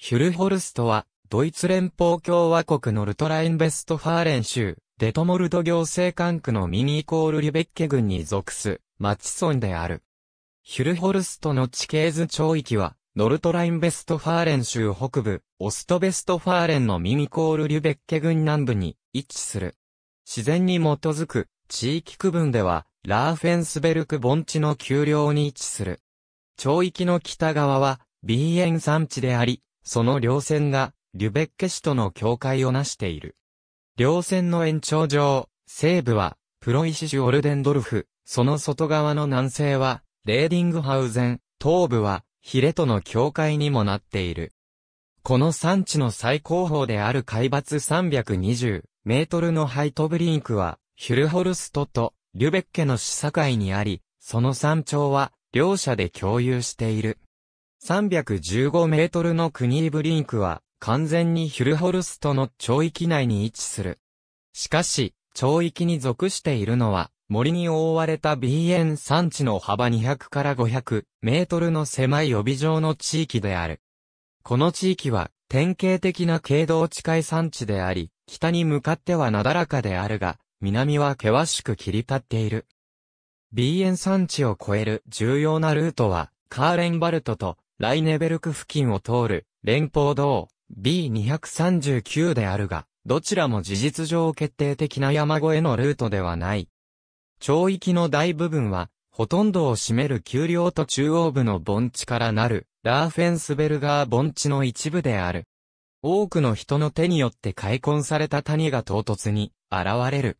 ヒュルホルストは、ドイツ連邦共和国のルトラインベストファーレン州、デトモルド行政管区のミニイコールリベッケ郡に属す、町村である。ヒュルホルストの地形図町域は、ノルトラインベストファーレン州北部、オストベストファーレンのミニコールリュベッケ郡南部に位置する。自然に基づく地域区分では、ラーフェンスベルク盆地の丘陵に位置する。町域の北側は、ビーエン山地であり、その両線が、リュベッケ市との境界を成している。両線の延長上、西部は、プロイシジュ・オルデンドルフ、その外側の南西は、レーディングハウゼン、東部は、ヒレとの境界にもなっている。この山地の最高峰である海抜320メートルのハイトブリンクは、ヒュルホルストとリュベッケの市境にあり、その山頂は、両者で共有している。315メートルのクニーブリンクは完全にヒュルホルストの町域内に位置する。しかし、町域に属しているのは森に覆われたビーエン山地の幅200から500メートルの狭い帯状の地域である。この地域は典型的な軽道近い山地であり、北に向かってはなだらかであるが、南は険しく切り立っている。ビーエン山地を越える重要なルートは、カーレンバルトとライネベルク付近を通る連邦道 B239 であるが、どちらも事実上決定的な山越えのルートではない。町域の大部分は、ほとんどを占める丘陵と中央部の盆地からなる、ラーフェンスベルガー盆地の一部である。多くの人の手によって開墾された谷が唐突に現れる。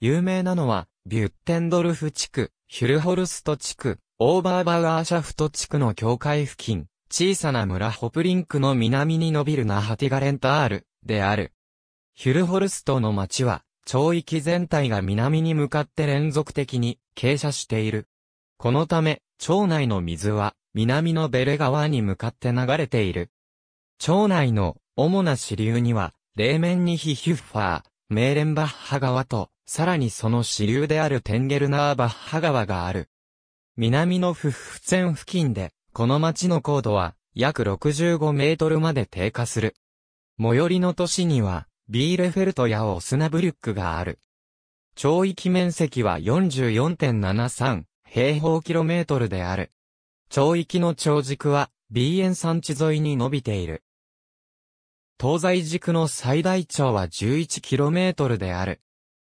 有名なのは、ビュッテンドルフ地区、ヒュルホルスト地区、オーバーバウアーシャフト地区の境界付近、小さな村ホプリンクの南に伸びるナハティガレンタールである。ヒュルホルストの町は、町域全体が南に向かって連続的に傾斜している。このため、町内の水は、南のベレ川に向かって流れている。町内の主な支流には、冷面にヒヒュッファー、メーレンバッハ川と、さらにその支流であるテンゲルナーバッハ川がある。南のフッフ線付近で、この町の高度は約65メートルまで低下する。最寄りの都市には、ビーレフェルトやオスナブリュックがある。町域面積は44.73平方キロメートルである。町域の長軸は、ビーエン山地沿いに伸びている。東西軸の最大長は1 1トルである。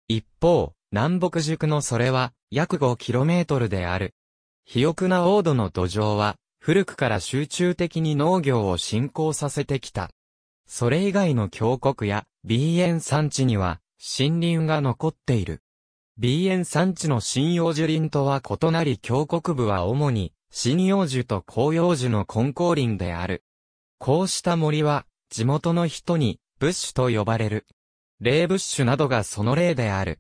一方、南北軸のそれは約5トルである。肥沃な王土の土壌は、古くから集中的に農業を進行させてきた。それ以外の峡谷や、鼻炎山地には、森林が残っている。鼻炎山地の針葉樹林とは異なり峡谷部は主に、針葉樹と紅葉樹の混交林である。こうした森は、地元の人に、ブッシュと呼ばれる。霊ブッシュなどがその例である。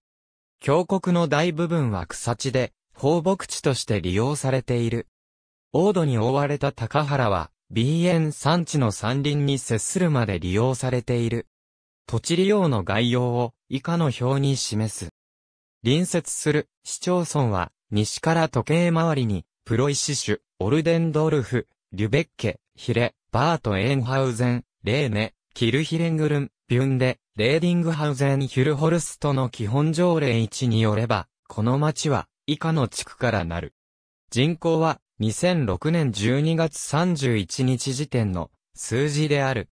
峡谷の大部分は草地で、放牧地として利用されている。王土に覆われた高原は、鼻炎山地の山林に接するまで利用されている。土地利用の概要を以下の表に示す。隣接する市町村は、西から時計回りに、プロイシシュ、オルデンドルフ、リュベッケ、ヒレ、バート・エンハウゼン、レーネ、キルヒレングルン、ビュンデ、レーディングハウゼン・ヒュルホルストの基本条例1によれば、この町は、以下の地区からなる。人口は2006年12月31日時点の数字である。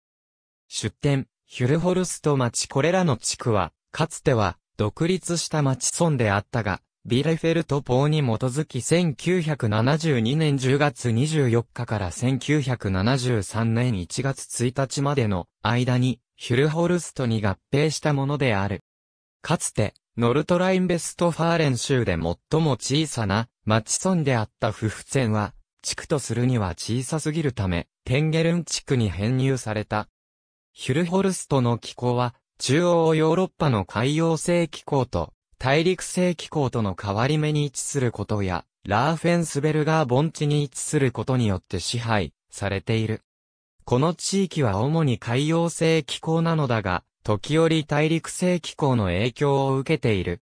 出店、ヒュルホルスト町これらの地区は、かつては独立した町村であったが、ビレフェルト法に基づき1972年10月24日から1973年1月1日までの間にヒュルホルストに合併したものである。かつて、ノルトラインベストファーレン州で最も小さな町村であったフフツェンは、地区とするには小さすぎるため、テンゲルン地区に編入された。ヒュルホルストの気候は、中央ヨーロッパの海洋性気候と大陸性気候との変わり目に位置することや、ラーフェンスベルガー盆地に位置することによって支配されている。この地域は主に海洋性気候なのだが、時折大陸性気候の影響を受けている。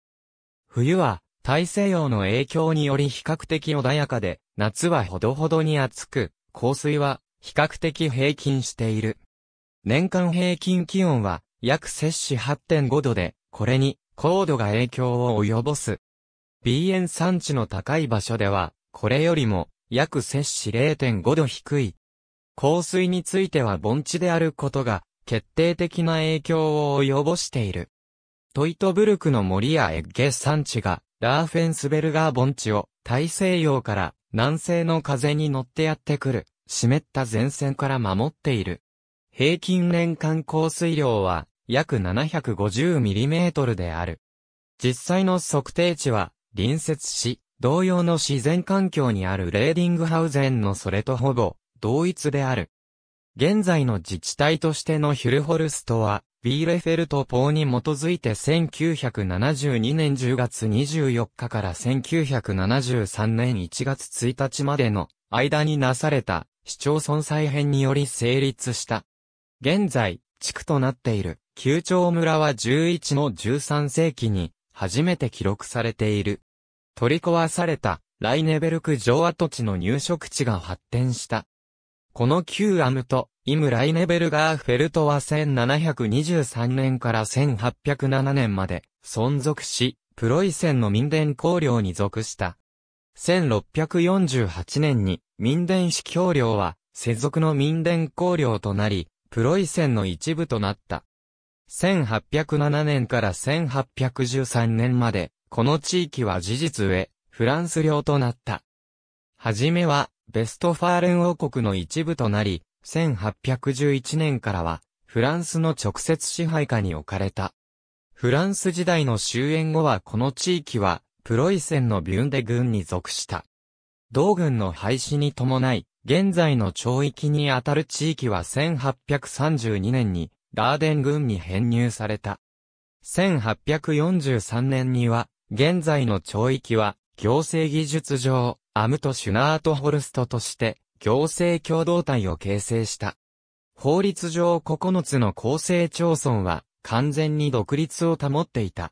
冬は大西洋の影響により比較的穏やかで、夏はほどほどに暑く、降水は比較的平均している。年間平均気温は約摂氏8.5度で、これに高度が影響を及ぼす。鼻炎産地の高い場所では、これよりも約摂氏0.5度低い。降水については盆地であることが決定的な影響を及ぼしている。トイトブルクの森やエッゲ山地が、ラーフェンスベルガー盆地を大西洋から南西の風に乗ってやってくる、湿った前線から守っている。平均年間降水量は約 750mm である。実際の測定値は隣接し、同様の自然環境にあるレーディングハウゼンのそれとほぼ同一である。現在の自治体としてのヒュルホルストは、ビーレフェルト法に基づいて1972年10月24日から1973年1月1日までの間になされた市町村再編により成立した。現在、地区となっている旧町村は11の13世紀に初めて記録されている。取り壊されたライネベルク城跡地の入植地が発展した。この旧アムト、イム・ライネベルガーフェルトは1723年から1807年まで存続し、プロイセンの民伝公領に属した。1648年に民伝司教領は世俗の民伝公領となり、プロイセンの一部となった。1807年から1813年まで、この地域は事実上、フランス領となった。はじめは、ベストファーレン王国の一部となり、1811年からは、フランスの直接支配下に置かれた。フランス時代の終焉後はこの地域は、プロイセンのビュンデ軍に属した。同軍の廃止に伴い、現在の町域にあたる地域は1832年に、ラーデン軍に編入された。1843年には、現在の町域は、行政技術上、アムト・シュナートホルストとして行政共同体を形成した。法律上9つの構成町村は完全に独立を保っていた。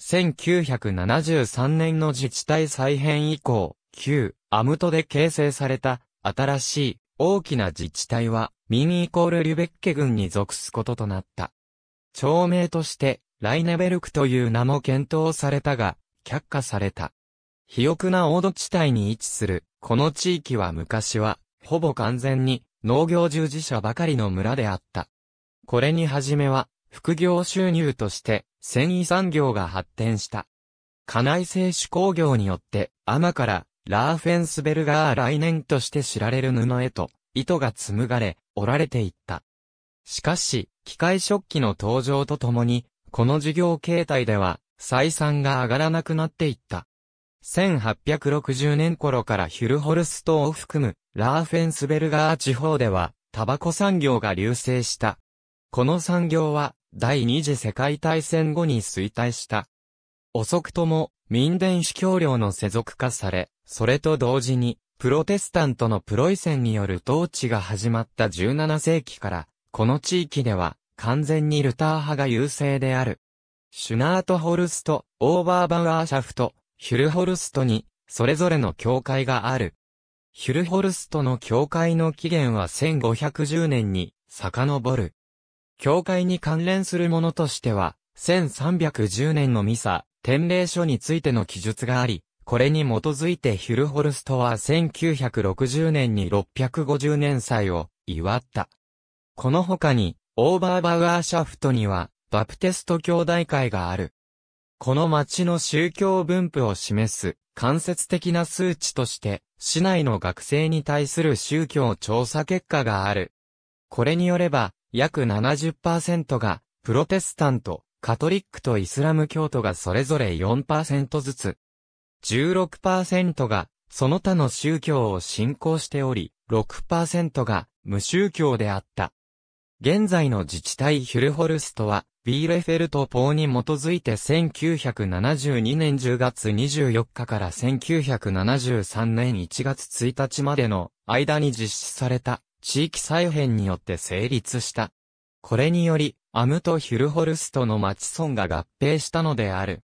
1973年の自治体再編以降、旧アムトで形成された新しい大きな自治体はミニイコールリュベッケ郡に属すこととなった。町名としてライネベルクという名も検討されたが、却下された。肥沃な黄土地帯に位置する、この地域は昔は、ほぼ完全に農業従事者ばかりの村であった。これに初めは、副業収入として繊維産業が発展した。家内製手工業によって、天からラーフェンスベルガー来年として知られる布へと、糸が紡がれ、折られていった。しかし、機械食器の登場とともに、この事業形態では、採算が上がらなくなっていった。1860年頃からヒュルホルストを含むラーフェンスベルガー地方ではタバコ産業が隆盛した。この産業は第二次世界大戦後に衰退した。遅くとも民伝主教領の世俗化され、それと同時にプロテスタントのプロイセンによる統治が始まった17世紀から、この地域では完全にルター派が優勢である。シュナートホルスト、オーバーバウアーシャフト、ヒュルホルストに、それぞれの教会がある。ヒュルホルストの教会の起源は1510年に遡る。教会に関連するものとしては、1310年のミサ、典礼書についての記述があり、これに基づいてヒュルホルストは1960年に650年祭を祝った。この他に、オーバーバウアーシャフトには、バプテスト兄弟会がある。この町の宗教分布を示す間接的な数値として、市内の学生に対する宗教調査結果がある。これによれば、約70%が、プロテスタント、カトリックとイスラム教徒がそれぞれ4%ずつ。16%が、その他の宗教を信仰しており、6%が、無宗教であった。現在の自治体ヒュルホルストは、ビーレフェルト法に基づいて1972年10月24日から1973年1月1日までの間に実施された地域再編によって成立した。これにより、アムとヒュルホルストの町村が合併したのである。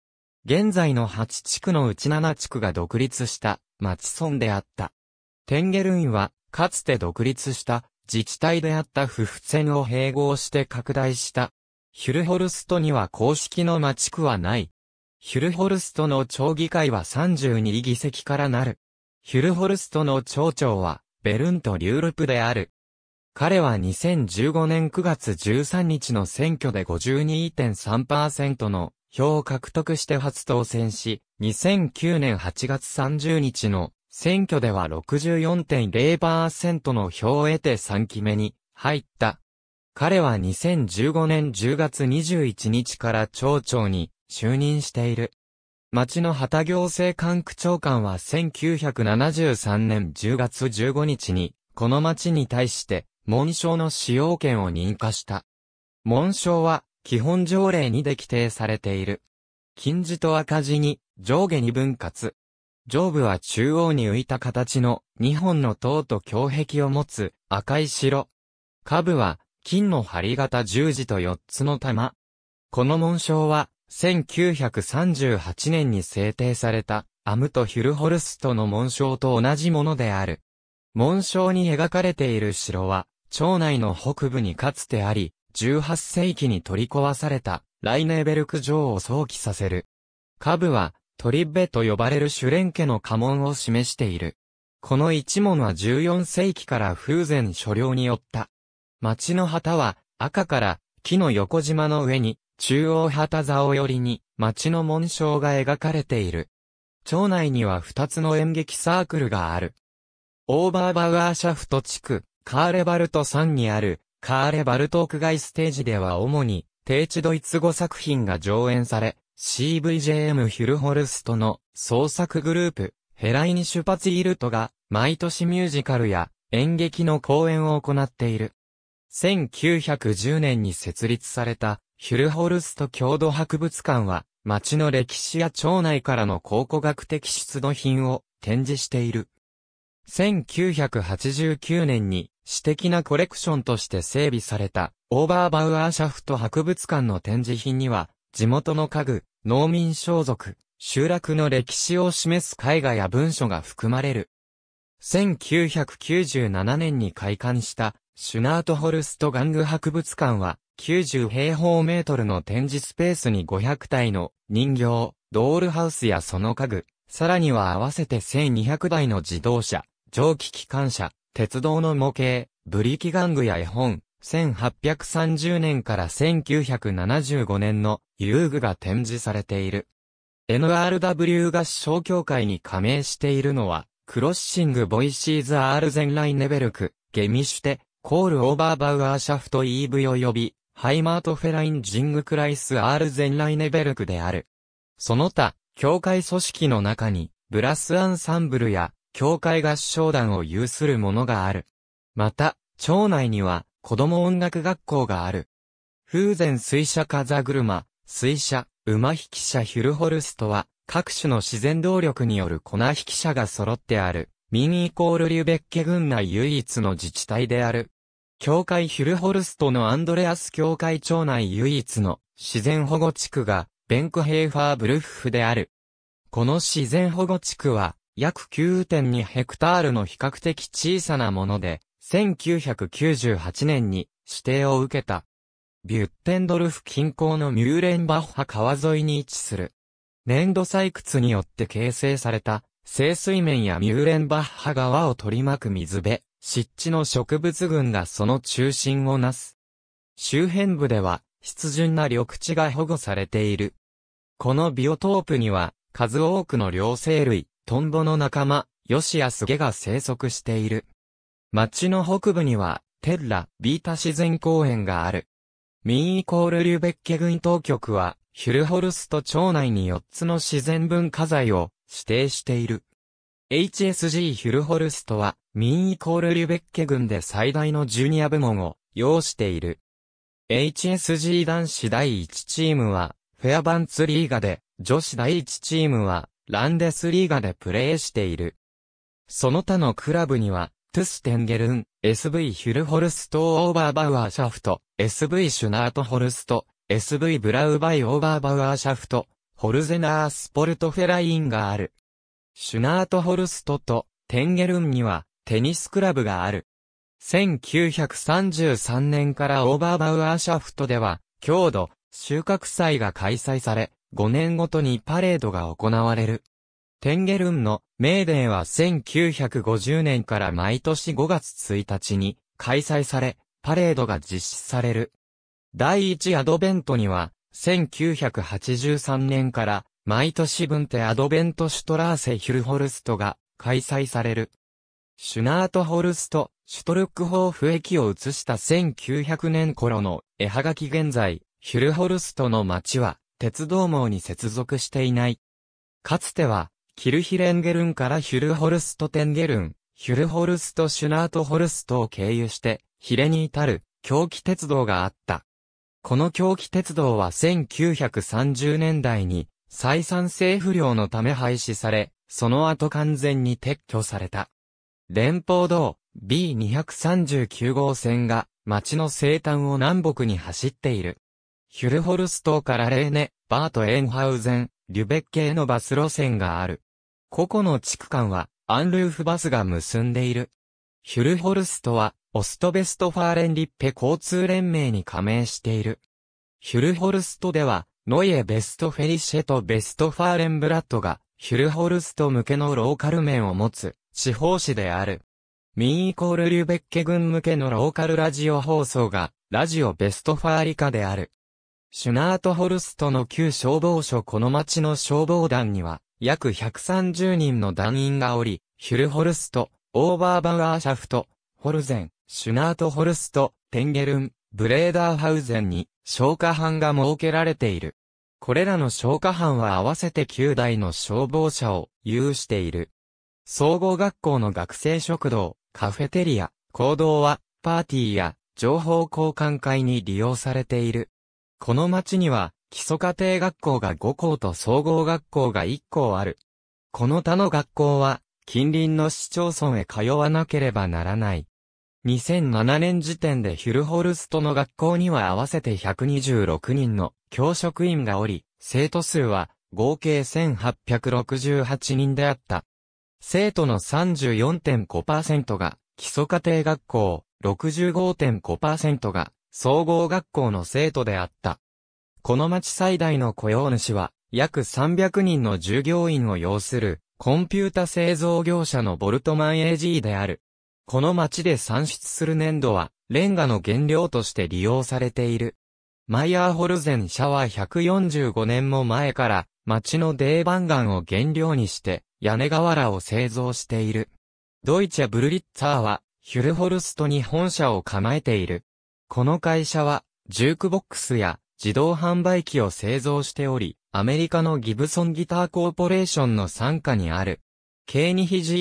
現在の8地区のうち7地区が独立した町村であった。テンゲルンは、かつて独立した自治体であったフフ選ンを併合して拡大した。ヒュルホルストには公式の町区はない。ヒュルホルストの町議会は32議席からなる。ヒュルホルストの町長は、ベルント・リュールプである。彼は2015年9月13日の選挙で52.3%の票を獲得して初当選し、2009年8月30日の選挙では64.0%の票を得て3期目に入った。彼は2015年10月21日から町長に就任している。町の旗行政管区長官は1973年10月15日に、この町に対して、紋章の使用権を認可した。紋章は、基本条例にで規定されている。金字と赤字に、上下に分割。上部は中央に浮いた形の2本の塔と胸壁を持つ赤い城。下部は金の針型十字と4つの玉。この紋章は1938年に制定されたアムとヒュルホルストの紋章と同じものである。紋章に描かれている城は町内の北部にかつてあり、18世紀に取り壊されたライネーベルク城を想起させる。下部はトリッベと呼ばれるシュレン家の家紋を示している。この一門は14世紀から風前所領によった。町の旗は赤から木の横島の上に中央旗竿寄りに町の紋章が描かれている。町内には二つの演劇サークルがある。オーバーバウアーシャフト地区、カーレバルト山にある、カーレバルト屋外ステージでは主に、低地ドイツ語作品が上演され、CVJM ヒュルホルストの創作グループ、ヘライニシュパツイールトが毎年ミュージカルや演劇の公演を行っている。1910年に設立されたヒュルホルスト郷土博物館は町の歴史や町内からの考古学的出土品を展示している。1989年に私的なコレクションとして整備されたオーバーバウアーシャフト博物館の展示品には地元の家具、農民装束、集落の歴史を示す絵画や文書が含まれる。1997年に開館したシュナートホルスト玩具博物館は90平方メートルの展示スペースに500体の人形、ドールハウスやその家具、さらには合わせて1200台の自動車、蒸気機関車、鉄道の模型、ブリキ玩具や絵本、1830年から1975年の遊具が展示されている。NRW 合唱協会に加盟しているのは、クロッシング・ボイシーズ・アールゼン・ライネベルク、ゲミシュテ、コール・オーバー・バウアー・シャフト・イーブヨび、ハイマート・フェライン・ジング・クライス・アールゼン・ライネベルクである。その他、協会組織の中に、ブラスアンサンブルや、協会合唱団を有するものがある。また、町内には、子供音楽学校がある。風前水車風車、水車、馬引き車ヒュルホルストは、各種の自然動力による粉引き車が揃ってある、ミニイコールリュベッケ群内唯一の自治体である。教会ヒュルホルストのアンドレアス教会町内唯一の自然保護地区が、ベンクヘイファーブルッフである。この自然保護地区は、約9.2ヘクタールの比較的小さなもので、1998年に指定を受けた。ビュッテンドルフ近郊のミューレンバッハ川沿いに位置する。粘土採掘によって形成された、清水面やミューレンバッハ川を取り巻く水辺、湿地の植物群がその中心をなす。周辺部では、湿潤な緑地が保護されている。このビオトープには、数多くの両生類、トンボの仲間、ヨシやスゲが生息している。町の北部には、テッラ・ビータ自然公園がある。ミンイコールリュベッケ軍当局は、ヒュルホルスト町内に4つの自然文化財を指定している。HSG ヒュルホルストは、ミンイコールリュベッケ軍で最大のジュニア部門を要している。HSG 男子第1チームは、フェアバンツリーガで、女子第1チームは、ランデスリーガでプレーしている。その他のクラブには、トゥステンゲルン、SV ヒュルホルストオーバーバウアーシャフト、SV シュナートホルスト、SV ブラウバイオーバーバウアーシャフト、ホルゼナースポルトフェラインがある。シュナートホルストとテンゲルンにはテニスクラブがある。1933年からオーバーバウアーシャフトでは、強度、収穫祭が開催され、5年ごとにパレードが行われる。テンゲルンのメーデーは1950年から毎年5月1日に開催され、パレードが実施される。第一アドベントには、1983年から毎年分手アドベントシュトラーセヒュルホルストが開催される。シュナートホルスト、シュトルックホーフ駅を移した1900年頃の絵はがき現在、ヒュルホルストの街は鉄道網に接続していない。かつてはキルヒレンゲルンからヒュルホルストテンゲルン、ヒュルホルストシュナートホルストを経由して、ヒレに至る、狂気鉄道があった。この狂気鉄道は1930年代に、再三性不良のため廃止され、その後完全に撤去された。連邦道 B239 号線が町の西端を南北に走っている。ヒュルホルストからレーネ、バートエンハウゼン、リュベッケへのバス路線がある。個々の地区間は、アンルーフバスが結んでいる。ヒュルホルストは、オストベストファーレンリッペ交通連盟に加盟している。ヒュルホルストでは、ノイエ・ベストフェリシェとベストファーレンブラッドが、ヒュルホルスト向けのローカル面を持つ、地方紙である。ミンイコールリュベッケ軍向けのローカルラジオ放送が、ラジオベストファーリカである。シュナートホルストの旧消防署この町の消防団には、約130人の団員がおり、ヒュルホルスト、オーバーバウアーシャフト、ホルゼン、シュナートホルスト、テンゲルン、ブレーダーハウゼンに消火班が設けられている。これらの消火班は合わせて9台の消防車を有している。総合学校の学生食堂、カフェテリア、行動は、パーティーや情報交換会に利用されている。この街には、基礎家庭学校が5校と総合学校が1校ある。この他の学校は、近隣の市町村へ通わなければならない。2007年時点でヒュルホルストの学校には合わせて126人の教職員がおり、生徒数は合計1868人であった。生徒の34.5%が基礎家庭学校、65.5%が総合学校の生徒であった。この町最大の雇用主は、約300人の従業員を要する、コンピュータ製造業者のボルトマン AG である。この町で産出する粘土は、レンガの原料として利用されている。マイヤーホルゼン社は145年も前から、町のデーバンガンを原料にして、屋根瓦を製造している。ドイツャ・ブルリッツァーは、ヒュルホルストに本社を構えている。この会社は、ジュークボックスや、自動販売機を製造しており、アメリカのギブソンギターコーポレーションの傘下にある、K2 h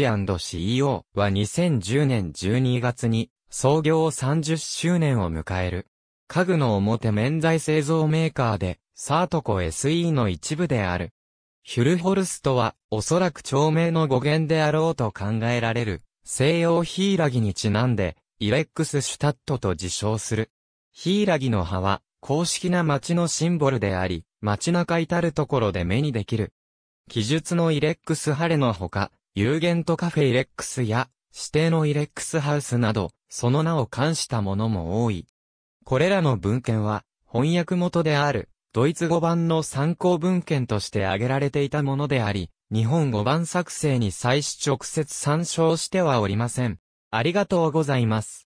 GmbH&CEO は2010年12月に創業30周年を迎える。家具の表面材製造メーカーで、サートコ SE の一部である。ヒュルホルストは、おそらく長命の語源であろうと考えられる、西洋ヒイラギにちなんで、イレックスシュタットと自称する。ヒイラギの葉は、公式な街のシンボルであり、街中至るところで目にできる。記述のイレックスハレのほか、有限とカフェイレックスや、指定のイレックスハウスなど、その名を冠したものも多い。これらの文献は、翻訳元である、ドイツ語版の参考文献として挙げられていたものであり、日本語版作成に際し直接参照してはおりません。ありがとうございます。